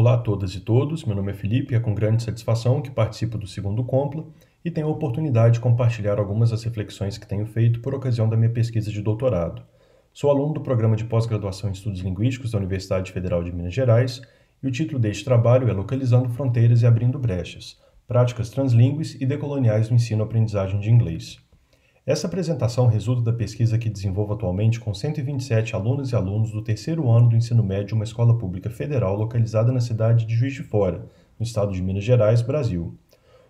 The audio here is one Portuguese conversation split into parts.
Olá a todas e todos, meu nome é Felipe e é com grande satisfação que participo do segundo Compla e tenho a oportunidade de compartilhar algumas das reflexões que tenho feito por ocasião da minha pesquisa de doutorado. Sou aluno do programa de pós-graduação em Estudos Linguísticos da Universidade Federal de Minas Gerais e o título deste trabalho é Localizando Fronteiras e Abrindo Brechas, Práticas Translínguas e Decoloniais no Ensino-Aprendizagem de Inglês. Essa apresentação resulta da pesquisa que desenvolvo atualmente com 127 alunos e alunos do terceiro ano do ensino médio de uma escola pública federal localizada na cidade de Juiz de Fora, no estado de Minas Gerais, Brasil.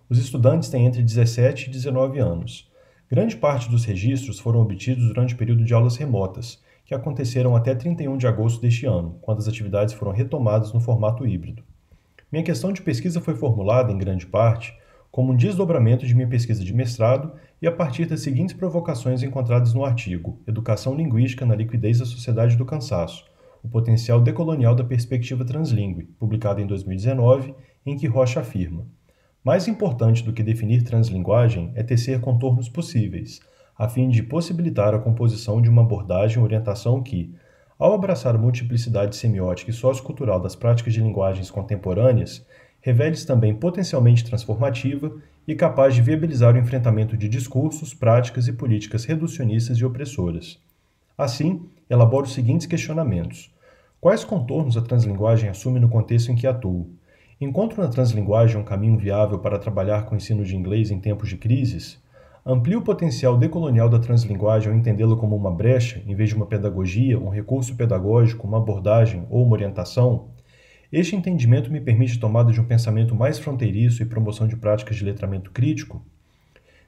Os estudantes têm entre 17 e 19 anos. Grande parte dos registros foram obtidos durante o período de aulas remotas, que aconteceram até 31 de agosto deste ano, quando as atividades foram retomadas no formato híbrido. Minha questão de pesquisa foi formulada, em grande parte, como um desdobramento de minha pesquisa de mestrado e a partir das seguintes provocações encontradas no artigo Educação Linguística na Liquidez da Sociedade do Cansaço, o potencial decolonial da perspectiva translingüe, publicado em 2019, em que Rocha afirma: Mais importante do que definir translinguagem é tecer contornos possíveis, a fim de possibilitar a composição de uma abordagem orientação que, ao abraçar a multiplicidade semiótica e sociocultural das práticas de linguagens contemporâneas, revele-se também potencialmente transformativa e capaz de viabilizar o enfrentamento de discursos, práticas e políticas reducionistas e opressoras. Assim, elaboro os seguintes questionamentos. Quais contornos a translinguagem assume no contexto em que atuo? Encontro na translinguagem um caminho viável para trabalhar com o ensino de inglês em tempos de crises? Amplia o potencial decolonial da translinguagem ao entendê-la como uma brecha, em vez de uma pedagogia, um recurso pedagógico, uma abordagem ou uma orientação? Este entendimento me permite tomada de um pensamento mais fronteiriço e promoção de práticas de letramento crítico.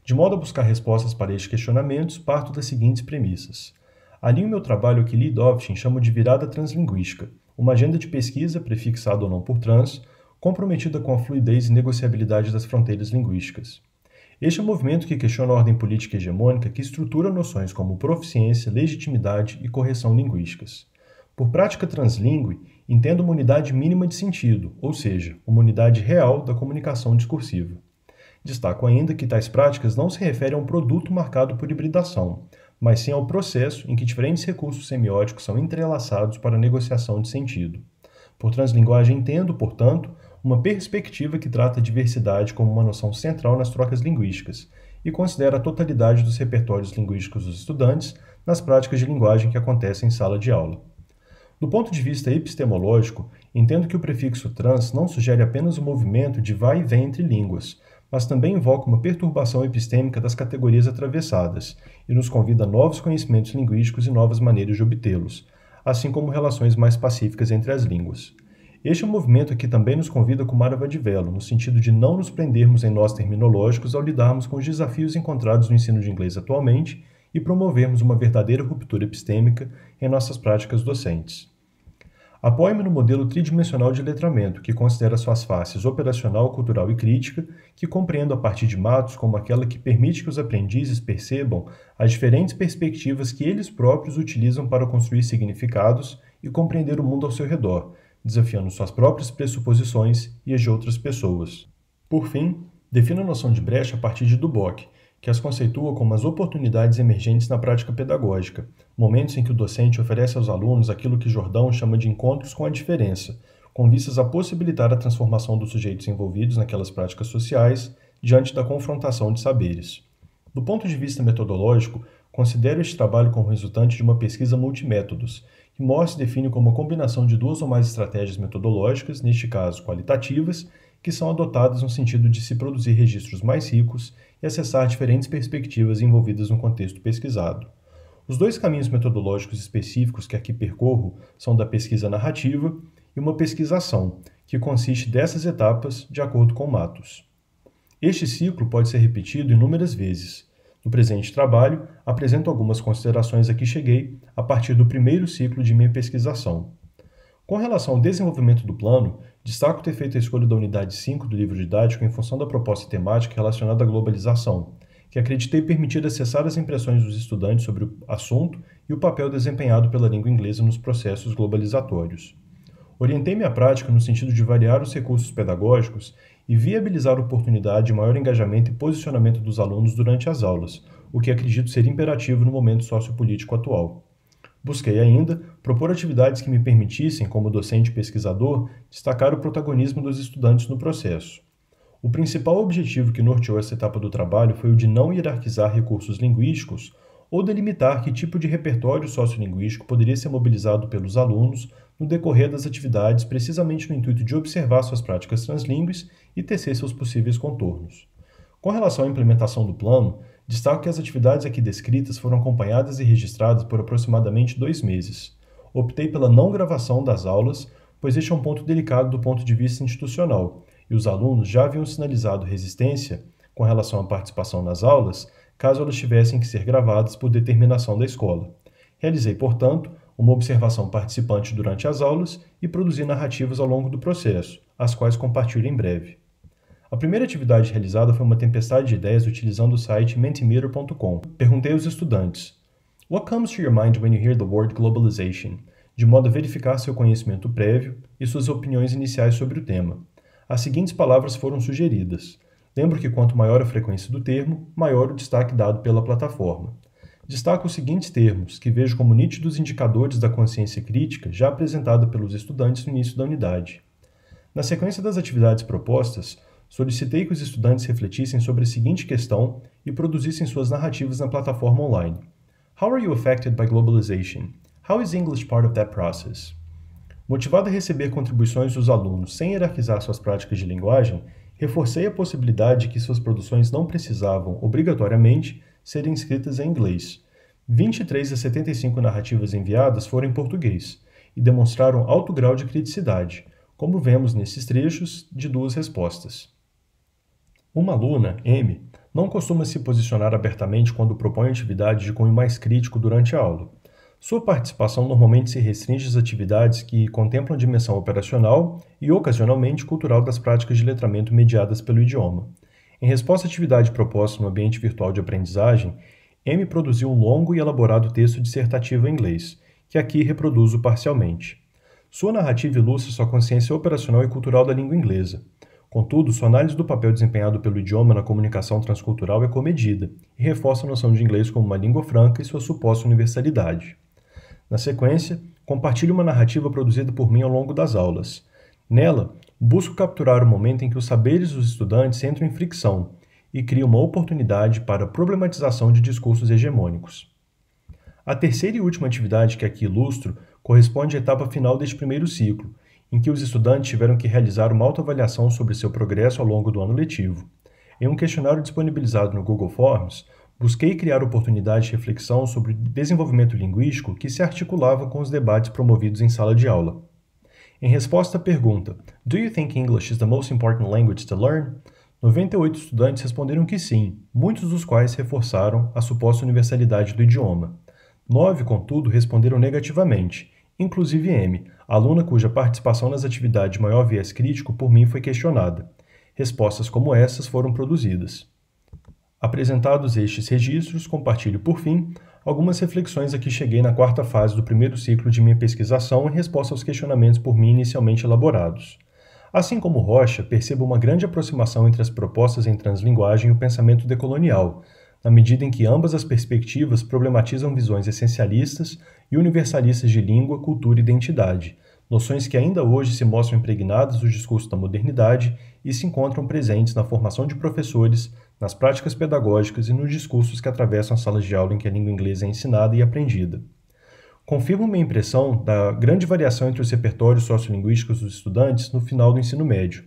De modo a buscar respostas para estes questionamentos, parto das seguintes premissas. Alinho meu trabalho ao que Lee Dovchin chama de virada translinguística, uma agenda de pesquisa, prefixada ou não por trans, comprometida com a fluidez e negociabilidade das fronteiras linguísticas. Este é um movimento que questiona a ordem política hegemônica que estrutura noções como proficiência, legitimidade e correção linguísticas. Por prática translíngue, entendo uma unidade mínima de sentido, ou seja, uma unidade real da comunicação discursiva. Destaco ainda que tais práticas não se referem a um produto marcado por hibridação, mas sim ao processo em que diferentes recursos semióticos são entrelaçados para a negociação de sentido. Por translinguagem entendo, portanto, uma perspectiva que trata a diversidade como uma noção central nas trocas linguísticas e considera a totalidade dos repertórios linguísticos dos estudantes nas práticas de linguagem que acontecem em sala de aula. Do ponto de vista epistemológico, entendo que o prefixo trans não sugere apenas o movimento de vai e vem entre línguas, mas também invoca uma perturbação epistêmica das categorias atravessadas e nos convida a novos conhecimentos linguísticos e novas maneiras de obtê-los, assim como relações mais pacíficas entre as línguas. Este é um movimento que também nos convida com Mara Vadivelo, no sentido de não nos prendermos em nós terminológicos ao lidarmos com os desafios encontrados no ensino de inglês atualmente e promovermos uma verdadeira ruptura epistêmica em nossas práticas docentes. Apoio-me no modelo tridimensional de letramento, que considera suas faces operacional, cultural e crítica, que compreendo a partir de matos como aquela que permite que os aprendizes percebam as diferentes perspectivas que eles próprios utilizam para construir significados e compreender o mundo ao seu redor, desafiando suas próprias pressuposições e as de outras pessoas. Por fim, defino a noção de brecha a partir de Duboc, que as conceitua como as oportunidades emergentes na prática pedagógica, momentos em que o docente oferece aos alunos aquilo que Jordão chama de encontros com a diferença, com vistas a possibilitar a transformação dos sujeitos envolvidos naquelas práticas sociais diante da confrontação de saberes. Do ponto de vista metodológico, considero este trabalho como resultante de uma pesquisa multimétodos, que Morse define como a combinação de duas ou mais estratégias metodológicas, neste caso qualitativas, que são adotadas no sentido de se produzir registros mais ricos e acessar diferentes perspectivas envolvidas no contexto pesquisado. Os dois caminhos metodológicos específicos que aqui percorro são da pesquisa narrativa e uma pesquisação, que consiste dessas etapas de acordo com Matos. Este ciclo pode ser repetido inúmeras vezes. No presente trabalho, apresento algumas considerações a que cheguei a partir do primeiro ciclo de minha pesquisação. Com relação ao desenvolvimento do plano, Destaco ter feito a escolha da unidade 5 do livro didático em função da proposta temática relacionada à globalização, que acreditei permitir acessar as impressões dos estudantes sobre o assunto e o papel desempenhado pela língua inglesa nos processos globalizatórios. Orientei minha prática no sentido de variar os recursos pedagógicos e viabilizar oportunidade de maior engajamento e posicionamento dos alunos durante as aulas, o que acredito ser imperativo no momento sociopolítico atual. Busquei ainda propor atividades que me permitissem, como docente pesquisador, destacar o protagonismo dos estudantes no processo. O principal objetivo que norteou essa etapa do trabalho foi o de não hierarquizar recursos linguísticos ou delimitar que tipo de repertório sociolinguístico poderia ser mobilizado pelos alunos no decorrer das atividades, precisamente no intuito de observar suas práticas translíngues e tecer seus possíveis contornos. Com relação à implementação do plano, Destaco que as atividades aqui descritas foram acompanhadas e registradas por aproximadamente dois meses. Optei pela não gravação das aulas, pois este é um ponto delicado do ponto de vista institucional, e os alunos já haviam sinalizado resistência com relação à participação nas aulas, caso elas tivessem que ser gravadas por determinação da escola. Realizei, portanto, uma observação participante durante as aulas e produzi narrativas ao longo do processo, as quais compartilho em breve. A primeira atividade realizada foi uma tempestade de ideias utilizando o site mentimeter.com. Perguntei aos estudantes: What comes to your mind when you hear the word globalization? De modo a verificar seu conhecimento prévio e suas opiniões iniciais sobre o tema. As seguintes palavras foram sugeridas. Lembro que quanto maior a frequência do termo, maior o destaque dado pela plataforma. Destaco os seguintes termos, que vejo como nítidos indicadores da consciência crítica já apresentada pelos estudantes no início da unidade. Na sequência das atividades propostas, solicitei que os estudantes refletissem sobre a seguinte questão e produzissem suas narrativas na plataforma online. How are you affected by globalization? How is English part of that process? Motivado a receber contribuições dos alunos sem hierarquizar suas práticas de linguagem, reforcei a possibilidade de que suas produções não precisavam, obrigatoriamente, serem escritas em inglês. 23 das 75 narrativas enviadas foram em português e demonstraram alto grau de criticidade, como vemos nesses trechos de duas respostas. Uma aluna, M, não costuma se posicionar abertamente quando propõe atividades de cunho mais crítico durante a aula. Sua participação normalmente se restringe às atividades que contemplam a dimensão operacional e, ocasionalmente, cultural das práticas de letramento mediadas pelo idioma. Em resposta à atividade proposta no ambiente virtual de aprendizagem, M produziu um longo e elaborado texto dissertativo em inglês, que aqui reproduzo parcialmente. Sua narrativa ilustra sua consciência operacional e cultural da língua inglesa. Contudo, sua análise do papel desempenhado pelo idioma na comunicação transcultural é comedida e reforça a noção de inglês como uma língua franca e sua suposta universalidade. Na sequência, compartilho uma narrativa produzida por mim ao longo das aulas. Nela, busco capturar o momento em que os saberes dos estudantes entram em fricção e cria uma oportunidade para a problematização de discursos hegemônicos. A terceira e última atividade que aqui ilustro corresponde à etapa final deste primeiro ciclo, em que os estudantes tiveram que realizar uma autoavaliação sobre seu progresso ao longo do ano letivo. Em um questionário disponibilizado no Google Forms, busquei criar oportunidades de reflexão sobre desenvolvimento linguístico que se articulava com os debates promovidos em sala de aula. Em resposta à pergunta Do you think English is the most important language to learn? 98 estudantes responderam que sim, muitos dos quais reforçaram a suposta universalidade do idioma. Nove, contudo, responderam negativamente inclusive M, aluna cuja participação nas atividades de maior viés crítico por mim foi questionada. Respostas como essas foram produzidas. Apresentados estes registros, compartilho, por fim, algumas reflexões a que cheguei na quarta fase do primeiro ciclo de minha pesquisação em resposta aos questionamentos por mim inicialmente elaborados. Assim como Rocha, percebo uma grande aproximação entre as propostas em translinguagem e o pensamento decolonial, na medida em que ambas as perspectivas problematizam visões essencialistas e universalistas de língua, cultura e identidade, noções que ainda hoje se mostram impregnadas do discurso da modernidade e se encontram presentes na formação de professores, nas práticas pedagógicas e nos discursos que atravessam as salas de aula em que a língua inglesa é ensinada e aprendida. Confirmo minha impressão da grande variação entre os repertórios sociolinguísticos dos estudantes no final do ensino médio.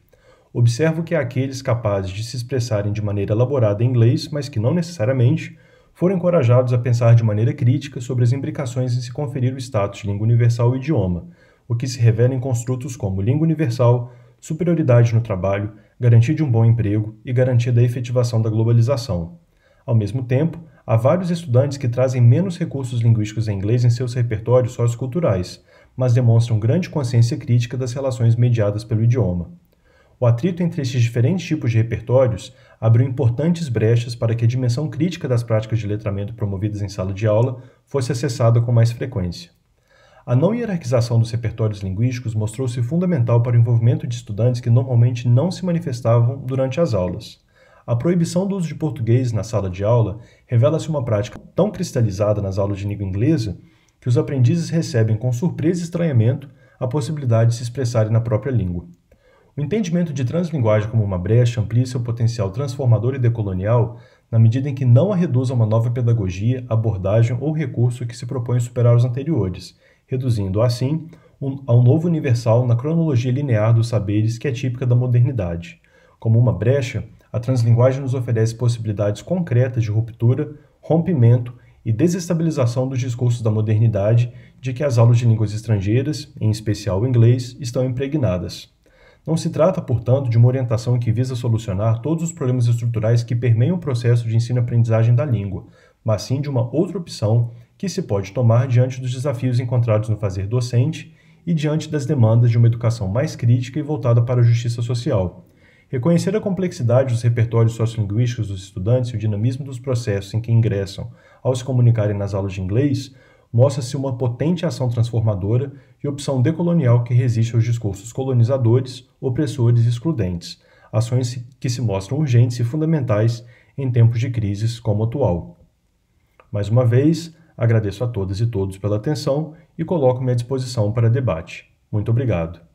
Observo que há aqueles capazes de se expressarem de maneira elaborada em inglês, mas que não necessariamente foram encorajados a pensar de maneira crítica sobre as implicações em se conferir o status de língua universal ao idioma, o que se revela em construtos como língua universal, superioridade no trabalho, garantia de um bom emprego e garantia da efetivação da globalização. Ao mesmo tempo, há vários estudantes que trazem menos recursos linguísticos em inglês em seus repertórios socioculturais, mas demonstram grande consciência crítica das relações mediadas pelo idioma. O atrito entre esses diferentes tipos de repertórios abriu importantes brechas para que a dimensão crítica das práticas de letramento promovidas em sala de aula fosse acessada com mais frequência. A não hierarquização dos repertórios linguísticos mostrou-se fundamental para o envolvimento de estudantes que normalmente não se manifestavam durante as aulas. A proibição do uso de português na sala de aula revela-se uma prática tão cristalizada nas aulas de língua inglesa que os aprendizes recebem com surpresa e estranhamento a possibilidade de se expressarem na própria língua. O entendimento de translinguagem como uma brecha amplia seu potencial transformador e decolonial na medida em que não a reduz a uma nova pedagogia, abordagem ou recurso que se propõe superar os anteriores, reduzindo, assim, um, a um novo universal na cronologia linear dos saberes que é típica da modernidade. Como uma brecha, a translinguagem nos oferece possibilidades concretas de ruptura, rompimento e desestabilização dos discursos da modernidade de que as aulas de línguas estrangeiras, em especial o inglês, estão impregnadas. Não se trata, portanto, de uma orientação que visa solucionar todos os problemas estruturais que permeiam o processo de ensino-aprendizagem da língua, mas sim de uma outra opção que se pode tomar diante dos desafios encontrados no fazer docente e diante das demandas de uma educação mais crítica e voltada para a justiça social. Reconhecer a complexidade dos repertórios sociolinguísticos dos estudantes e o dinamismo dos processos em que ingressam ao se comunicarem nas aulas de inglês mostra-se uma potente ação transformadora e opção decolonial que resiste aos discursos colonizadores, opressores e excludentes, ações que se mostram urgentes e fundamentais em tempos de crises como o atual. Mais uma vez, agradeço a todas e todos pela atenção e coloco-me à disposição para debate. Muito obrigado.